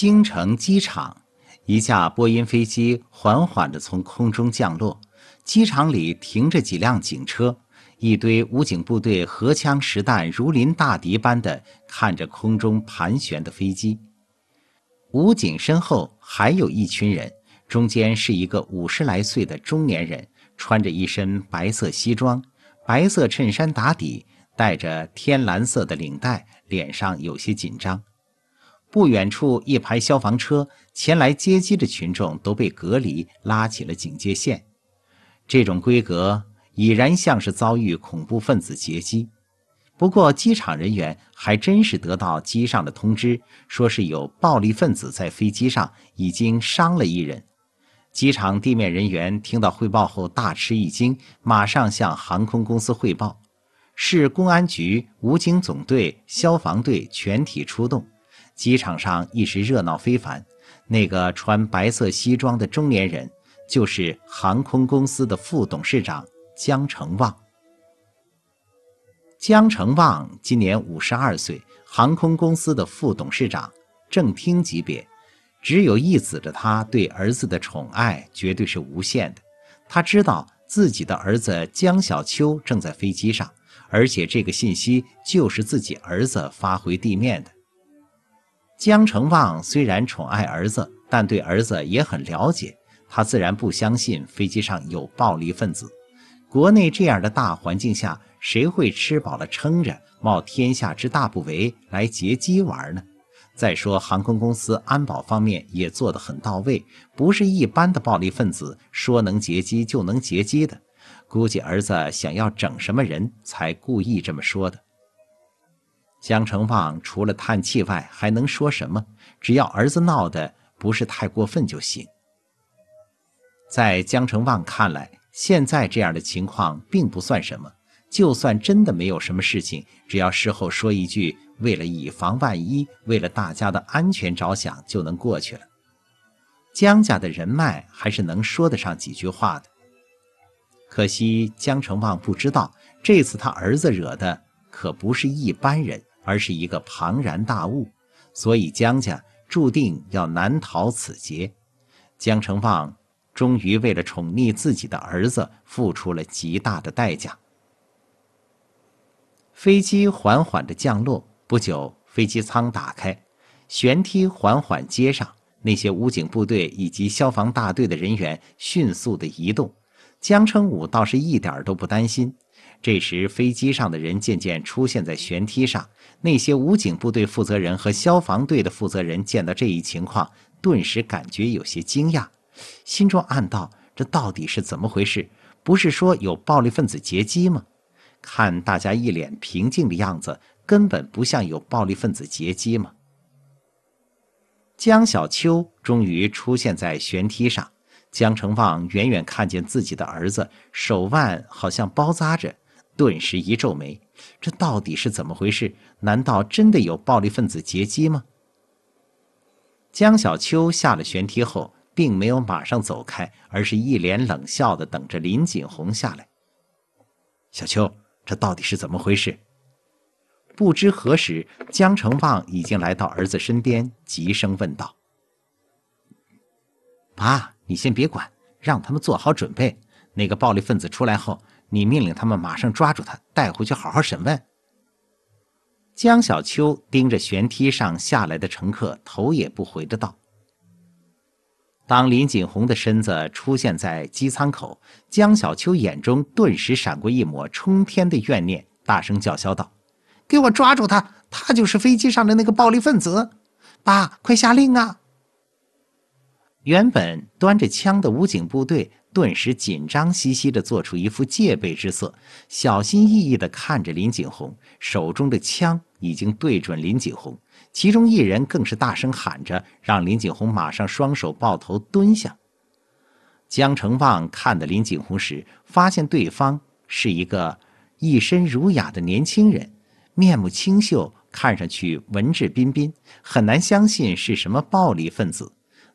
京城机场，一架波音飞机缓缓地从空中降落。机场里停着几辆警车，一堆武警部队荷枪实弹，如临大敌般地看着空中盘旋的飞机。武警身后还有一群人，中间是一个五十来岁的中年人，穿着一身白色西装、白色衬衫打底，戴着天蓝色的领带，脸上有些紧张。不远处，一排消防车前来接机的群众都被隔离，拉起了警戒线。这种规格已然像是遭遇恐怖分子劫机。不过，机场人员还真是得到机上的通知，说是有暴力分子在飞机上已经伤了一人。机场地面人员听到汇报后大吃一惊，马上向航空公司汇报。市公安局武警总队、消防队全体出动。机场上一时热闹非凡，那个穿白色西装的中年人就是航空公司的副董事长江成旺。江成旺今年五十二岁，航空公司的副董事长，正厅级别。只有一子的他，对儿子的宠爱绝对是无限的。他知道自己的儿子江小秋正在飞机上，而且这个信息就是自己儿子发回地面的。江成旺虽然宠爱儿子，但对儿子也很了解。他自然不相信飞机上有暴力分子。国内这样的大环境下，谁会吃饱了撑着冒天下之大不韪来劫机玩呢？再说航空公司安保方面也做得很到位，不是一般的暴力分子说能劫机就能劫机的。估计儿子想要整什么人才故意这么说的。江成旺除了叹气外，还能说什么？只要儿子闹的不是太过分就行。在江成旺看来，现在这样的情况并不算什么。就算真的没有什么事情，只要事后说一句“为了以防万一，为了大家的安全着想”，就能过去了。江家的人脉还是能说得上几句话的。可惜江成旺不知道，这次他儿子惹的可不是一般人。而是一个庞然大物，所以江家注定要难逃此劫。江成旺终于为了宠溺自己的儿子，付出了极大的代价。飞机缓缓的降落，不久飞机舱打开，舷梯缓缓接上，那些武警部队以及消防大队的人员迅速的移动。江成武倒是一点儿都不担心。这时，飞机上的人渐渐出现在舷梯上。那些武警部队负责人和消防队的负责人见到这一情况，顿时感觉有些惊讶，心中暗道：“这到底是怎么回事？不是说有暴力分子劫机吗？”看大家一脸平静的样子，根本不像有暴力分子劫机嘛。江小秋终于出现在舷梯上，江成旺远远看见自己的儿子，手腕好像包扎着。顿时一皱眉，这到底是怎么回事？难道真的有暴力分子劫机吗？江小秋下了悬梯后，并没有马上走开，而是一脸冷笑的等着林锦红下来。小秋，这到底是怎么回事？不知何时，江成旺已经来到儿子身边，急声问道：“爸，你先别管，让他们做好准备。那个暴力分子出来后。”你命令他们马上抓住他，带回去好好审问。江小秋盯着舷梯上下来的乘客，头也不回的道：“当林锦红的身子出现在机舱口，江小秋眼中顿时闪过一抹冲天的怨念，大声叫嚣道：‘给我抓住他！他就是飞机上的那个暴力分子！’爸，快下令啊！”原本端着枪的武警部队。顿时紧张兮兮的，做出一副戒备之色，小心翼翼的看着林景洪。手中的枪已经对准林景洪，其中一人更是大声喊着，让林景洪马上双手抱头蹲下。江成旺看到林景洪时，发现对方是一个一身儒雅的年轻人，面目清秀，看上去文质彬彬，很难相信是什么暴力分子。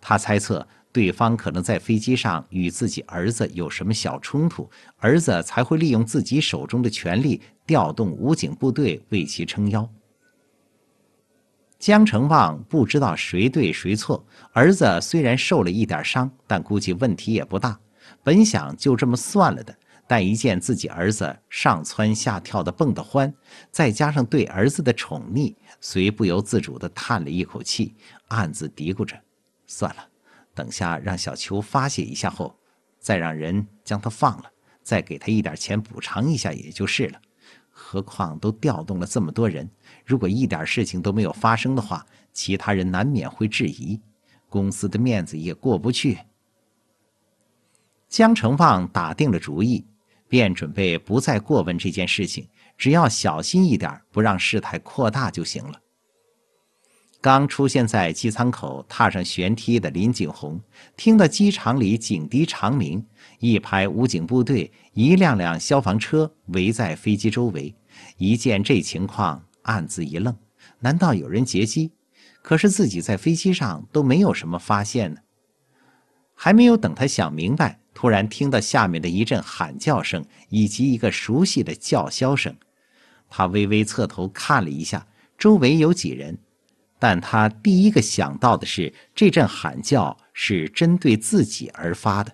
他猜测。对方可能在飞机上与自己儿子有什么小冲突，儿子才会利用自己手中的权力调动武警部队为其撑腰。江成旺不知道谁对谁错，儿子虽然受了一点伤，但估计问题也不大。本想就这么算了的，但一见自己儿子上蹿下跳的蹦得欢，再加上对儿子的宠溺，遂不由自主的叹了一口气，暗自嘀咕着：“算了。”等下让小邱发泄一下后，再让人将他放了，再给他一点钱补偿一下也就是了。何况都调动了这么多人，如果一点事情都没有发生的话，其他人难免会质疑，公司的面子也过不去。江成旺打定了主意，便准备不再过问这件事情，只要小心一点，不让事态扩大就行了。刚出现在机舱口、踏上舷梯的林锦洪，听到机场里警笛长鸣，一排武警部队、一辆辆消防车围在飞机周围。一见这情况，暗自一愣：难道有人劫机？可是自己在飞机上都没有什么发现呢。还没有等他想明白，突然听到下面的一阵喊叫声以及一个熟悉的叫嚣声。他微微侧头看了一下，周围有几人。但他第一个想到的是，这阵喊叫是针对自己而发的。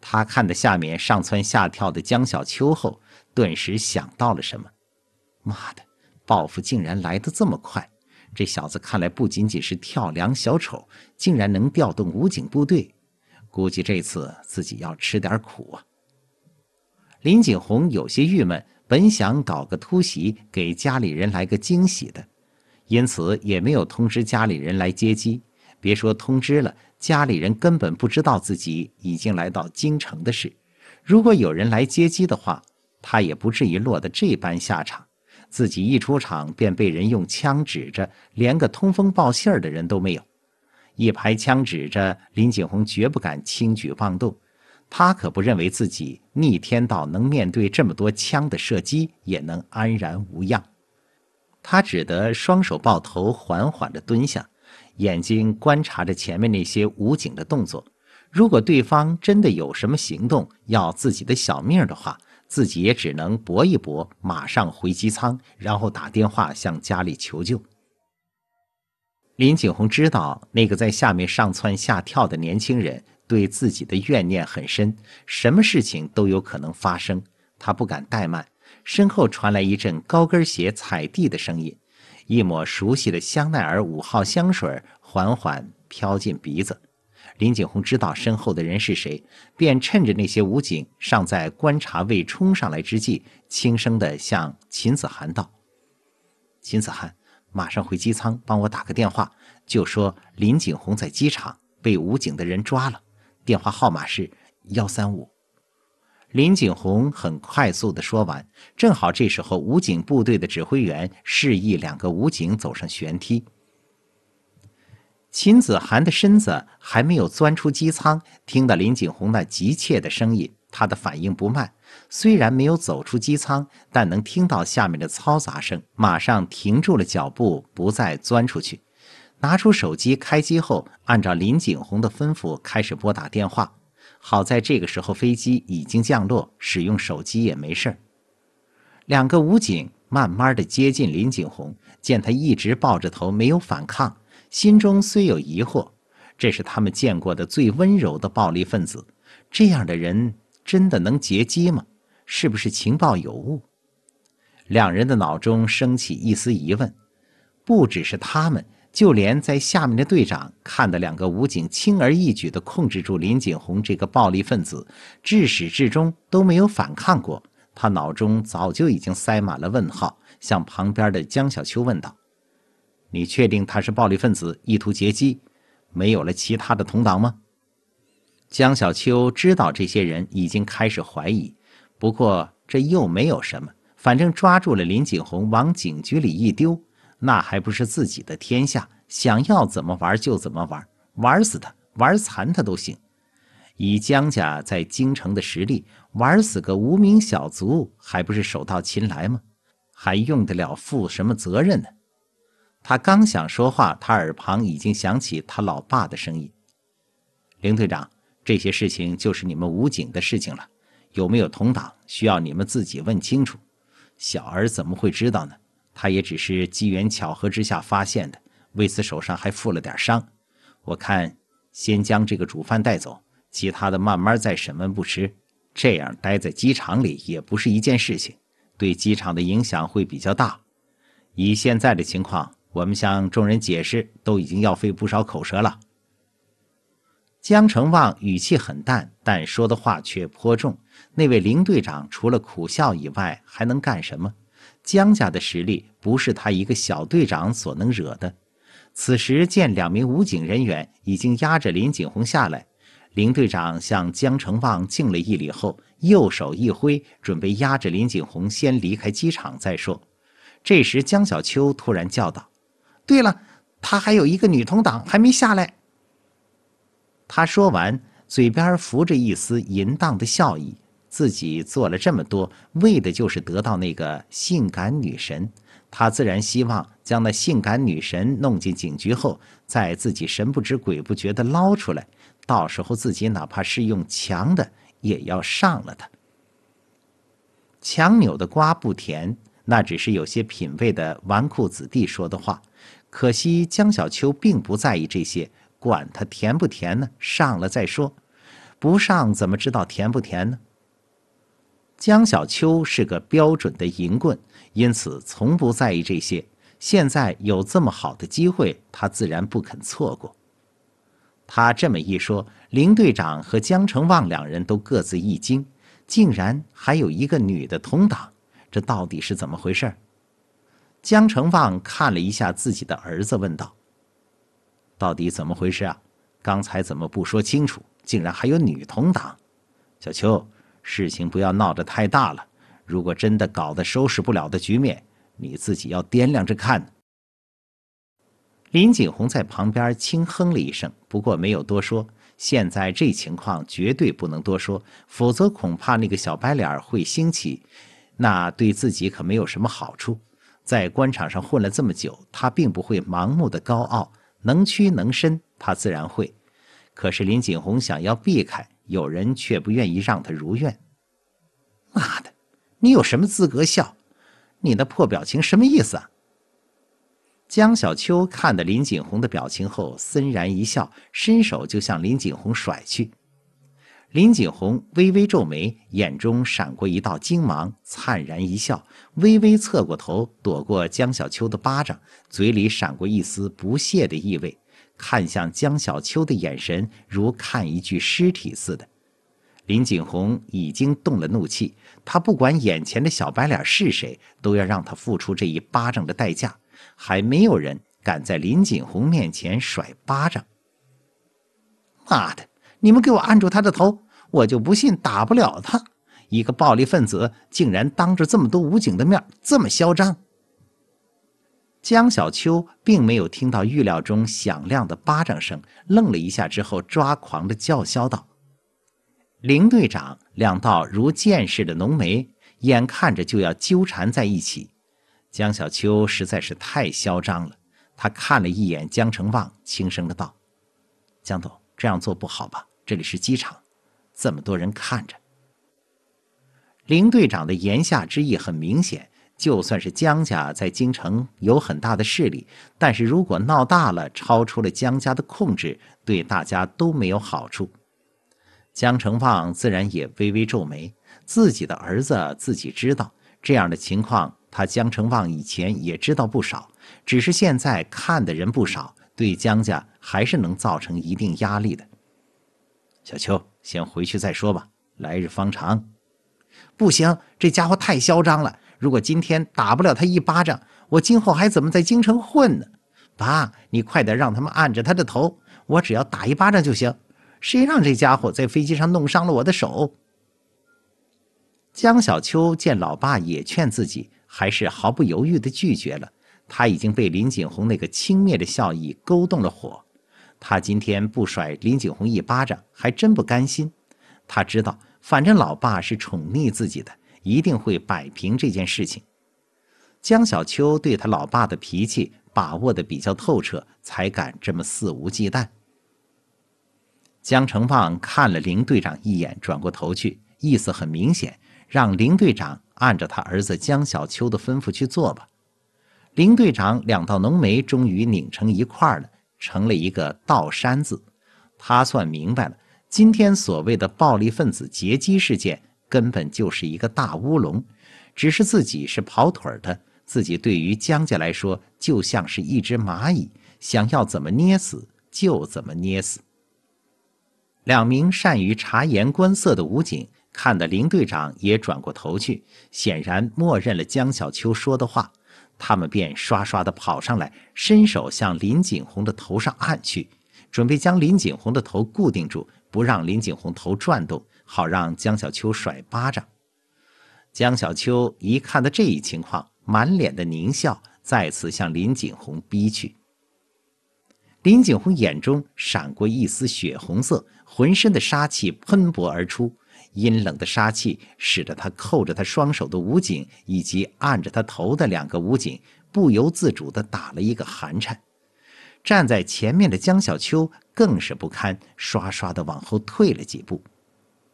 他看到下面上蹿下跳的江小秋后，顿时想到了什么：妈的，报复竟然来得这么快！这小子看来不仅仅是跳梁小丑，竟然能调动武警部队，估计这次自己要吃点苦啊。林锦洪有些郁闷，本想搞个突袭，给家里人来个惊喜的。因此也没有通知家里人来接机，别说通知了，家里人根本不知道自己已经来到京城的事。如果有人来接机的话，他也不至于落得这般下场。自己一出场便被人用枪指着，连个通风报信的人都没有，一排枪指着林景洪，绝不敢轻举妄动。他可不认为自己逆天到能面对这么多枪的射击也能安然无恙。他只得双手抱头，缓缓地蹲下，眼睛观察着前面那些武警的动作。如果对方真的有什么行动要自己的小命的话，自己也只能搏一搏，马上回机舱，然后打电话向家里求救。林景洪知道，那个在下面上蹿下跳的年轻人对自己的怨念很深，什么事情都有可能发生，他不敢怠慢。身后传来一阵高跟鞋踩地的声音，一抹熟悉的香奈儿五号香水缓缓飘进鼻子。林景洪知道身后的人是谁，便趁着那些武警尚在观察未冲上来之际，轻声的向秦子涵道：“秦子涵，马上回机舱帮我打个电话，就说林景洪在机场被武警的人抓了，电话号码是幺三五。”林景洪很快速的说完，正好这时候武警部队的指挥员示意两个武警走上舷梯。秦子涵的身子还没有钻出机舱，听到林景洪那急切的声音，他的反应不慢。虽然没有走出机舱，但能听到下面的嘈杂声，马上停住了脚步，不再钻出去，拿出手机开机后，按照林景洪的吩咐开始拨打电话。好在这个时候飞机已经降落，使用手机也没事两个武警慢慢的接近林景洪，见他一直抱着头没有反抗，心中虽有疑惑，这是他们见过的最温柔的暴力分子，这样的人真的能劫机吗？是不是情报有误？两人的脑中升起一丝疑问，不只是他们。就连在下面的队长，看的两个武警轻而易举地控制住林锦洪这个暴力分子，至始至终都没有反抗过。他脑中早就已经塞满了问号，向旁边的江小秋问道：“你确定他是暴力分子，意图劫机，没有了其他的同党吗？”江小秋知道这些人已经开始怀疑，不过这又没有什么，反正抓住了林锦洪，往警局里一丢。那还不是自己的天下？想要怎么玩就怎么玩，玩死他，玩残他都行。以江家在京城的实力，玩死个无名小卒，还不是手到擒来吗？还用得了负什么责任呢？他刚想说话，他耳旁已经响起他老爸的声音：“林队长，这些事情就是你们武警的事情了。有没有同党，需要你们自己问清楚。小儿怎么会知道呢？”他也只是机缘巧合之下发现的，为此手上还负了点伤。我看先将这个主犯带走，其他的慢慢再审问不迟。这样待在机场里也不是一件事情，对机场的影响会比较大。以现在的情况，我们向众人解释都已经要费不少口舌了。江成旺语气很淡，但说的话却颇重。那位林队长除了苦笑以外，还能干什么？江家的实力不是他一个小队长所能惹的。此时见两名武警人员已经押着林锦洪下来，林队长向江成旺敬了一礼后，右手一挥，准备押着林锦洪先离开机场再说。这时，江小秋突然叫道：“对了，他还有一个女同党还没下来。”他说完，嘴边浮着一丝淫荡的笑意。自己做了这么多，为的就是得到那个性感女神。他自然希望将那性感女神弄进警局后，在自己神不知鬼不觉的捞出来。到时候自己哪怕是用强的，也要上了他。强扭的瓜不甜，那只是有些品位的纨绔子弟说的话。可惜江小秋并不在意这些，管他甜不甜呢，上了再说。不上怎么知道甜不甜呢？江小秋是个标准的淫棍，因此从不在意这些。现在有这么好的机会，他自然不肯错过。他这么一说，林队长和江成旺两人都各自一惊，竟然还有一个女的同党，这到底是怎么回事？江成旺看了一下自己的儿子，问道：“到底怎么回事啊？刚才怎么不说清楚？竟然还有女同党？”小秋。事情不要闹得太大了，如果真的搞得收拾不了的局面，你自己要掂量着看。林锦洪在旁边轻哼了一声，不过没有多说。现在这情况绝对不能多说，否则恐怕那个小白脸会兴起，那对自己可没有什么好处。在官场上混了这么久，他并不会盲目的高傲，能屈能伸，他自然会。可是林锦洪想要避开。有人却不愿意让他如愿。妈的，你有什么资格笑？你那破表情什么意思啊？江小秋看的林锦洪的表情后，森然一笑，伸手就向林锦洪甩去。林锦洪微微皱眉，眼中闪过一道精芒，灿然一笑，微微侧过头躲过江小秋的巴掌，嘴里闪过一丝不屑的意味。看向江小秋的眼神如看一具尸体似的。林锦洪已经动了怒气，他不管眼前的小白脸是谁，都要让他付出这一巴掌的代价。还没有人敢在林锦洪面前甩巴掌。妈的！你们给我按住他的头，我就不信打不了他。一个暴力分子竟然当着这么多武警的面这么嚣张！江小秋并没有听到预料中响亮的巴掌声，愣了一下之后，抓狂的叫嚣道：“林队长，两道如剑似的浓眉，眼看着就要纠缠在一起。”江小秋实在是太嚣张了，他看了一眼江成旺，轻声的道：“江总，这样做不好吧？这里是机场，这么多人看着。”林队长的言下之意很明显。就算是江家在京城有很大的势力，但是如果闹大了，超出了江家的控制，对大家都没有好处。江成旺自然也微微皱眉，自己的儿子自己知道，这样的情况，他江成旺以前也知道不少，只是现在看的人不少，对江家还是能造成一定压力的。小秋，先回去再说吧，来日方长。不行，这家伙太嚣张了。如果今天打不了他一巴掌，我今后还怎么在京城混呢？爸，你快点让他们按着他的头，我只要打一巴掌就行。谁让这家伙在飞机上弄伤了我的手？江小秋见老爸也劝自己，还是毫不犹豫地拒绝了。他已经被林锦洪那个轻蔑的笑意勾动了火，他今天不甩林锦洪一巴掌还真不甘心。他知道，反正老爸是宠溺自己的。一定会摆平这件事情。江小秋对他老爸的脾气把握的比较透彻，才敢这么肆无忌惮。江成旺看了林队长一眼，转过头去，意思很明显，让林队长按着他儿子江小秋的吩咐去做吧。林队长两道浓眉终于拧成一块儿了，成了一个倒山字。他算明白了，今天所谓的暴力分子劫机事件。根本就是一个大乌龙，只是自己是跑腿儿的，自己对于江家来说就像是一只蚂蚁，想要怎么捏死就怎么捏死。两名善于察言观色的武警看的林队长也转过头去，显然默认了江小秋说的话，他们便刷刷的跑上来，伸手向林锦洪的头上按去，准备将林锦洪的头固定住，不让林锦洪头转动。好让江小秋甩巴掌。江小秋一看到这一情况，满脸的狞笑，再次向林锦洪逼去。林锦洪眼中闪过一丝血红色，浑身的杀气喷薄而出，阴冷的杀气使得他扣着他双手的武警以及按着他头的两个武警不由自主的打了一个寒颤。站在前面的江小秋更是不堪，刷刷的往后退了几步。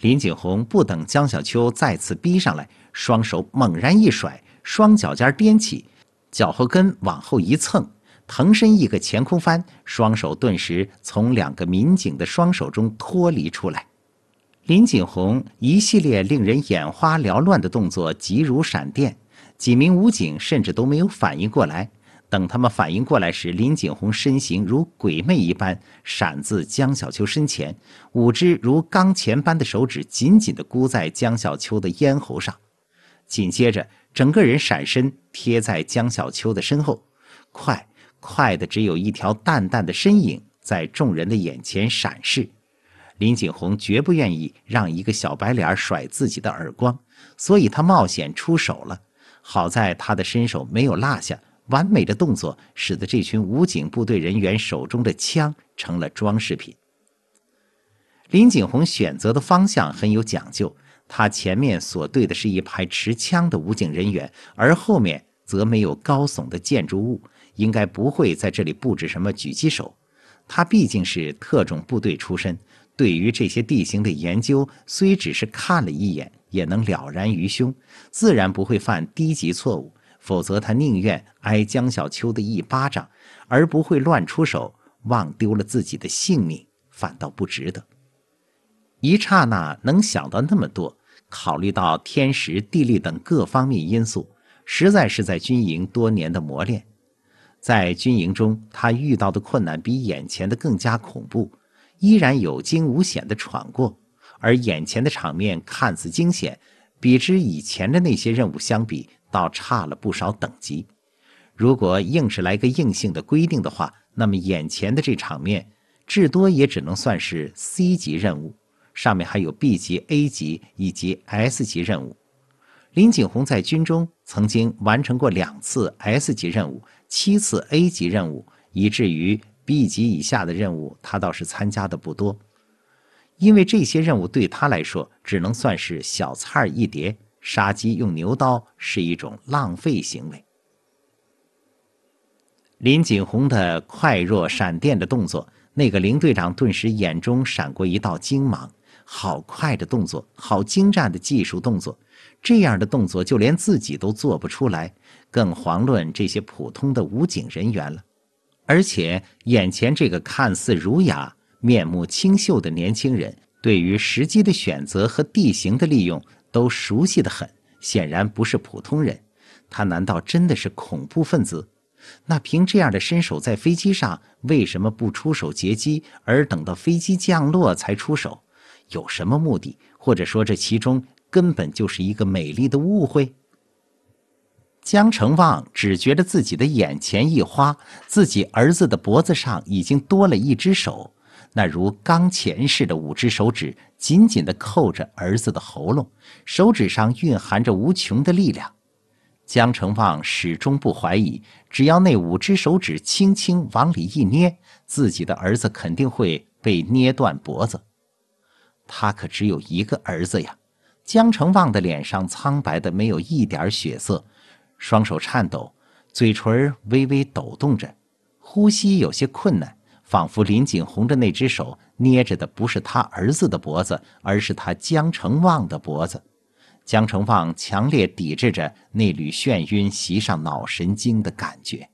林锦洪不等江小秋再次逼上来，双手猛然一甩，双脚尖踮起，脚后跟往后一蹭，腾身一个前空翻，双手顿时从两个民警的双手中脱离出来。林锦洪一系列令人眼花缭乱的动作急如闪电，几名武警甚至都没有反应过来。等他们反应过来时，林锦洪身形如鬼魅一般闪自江小秋身前，五只如钢钳般的手指紧紧地箍在江小秋的咽喉上。紧接着，整个人闪身贴在江小秋的身后，快快的，只有一条淡淡的身影在众人的眼前闪逝。林锦洪绝不愿意让一个小白脸甩自己的耳光，所以他冒险出手了。好在他的身手没有落下。完美的动作使得这群武警部队人员手中的枪成了装饰品。林景洪选择的方向很有讲究，他前面所对的是一排持枪的武警人员，而后面则没有高耸的建筑物，应该不会在这里布置什么狙击手。他毕竟是特种部队出身，对于这些地形的研究，虽只是看了一眼，也能了然于胸，自然不会犯低级错误。否则，他宁愿挨江小秋的一巴掌，而不会乱出手，忘丢了自己的性命，反倒不值得。一刹那能想到那么多，考虑到天时地利等各方面因素，实在是在军营多年的磨练。在军营中，他遇到的困难比眼前的更加恐怖，依然有惊无险的闯过。而眼前的场面看似惊险，比之以前的那些任务相比。倒差了不少等级，如果硬是来个硬性的规定的话，那么眼前的这场面，至多也只能算是 C 级任务。上面还有 B 级、A 级以及 S 级任务。林景洪在军中曾经完成过两次 S 级任务，七次 A 级任务，以至于 B 级以下的任务他倒是参加的不多，因为这些任务对他来说只能算是小菜一碟。杀鸡用牛刀是一种浪费行为。林锦红的快若闪电的动作，那个林队长顿时眼中闪过一道精芒。好快的动作，好精湛的技术动作，这样的动作就连自己都做不出来，更遑论这些普通的武警人员了。而且，眼前这个看似儒雅、面目清秀的年轻人，对于时机的选择和地形的利用。都熟悉的很，显然不是普通人。他难道真的是恐怖分子？那凭这样的身手，在飞机上为什么不出手截击，而等到飞机降落才出手，有什么目的？或者说这其中根本就是一个美丽的误会？江成旺只觉得自己的眼前一花，自己儿子的脖子上已经多了一只手。那如钢钳似的五只手指紧紧的扣着儿子的喉咙，手指上蕴含着无穷的力量。江成旺始终不怀疑，只要那五只手指轻轻往里一捏，自己的儿子肯定会被捏断脖子。他可只有一个儿子呀！江成旺的脸上苍白的没有一点血色，双手颤抖，嘴唇微微抖动着，呼吸有些困难。仿佛林锦红的那只手捏着的不是他儿子的脖子，而是他江成旺的脖子。江成旺强烈抵制着那缕眩晕袭上脑神经的感觉。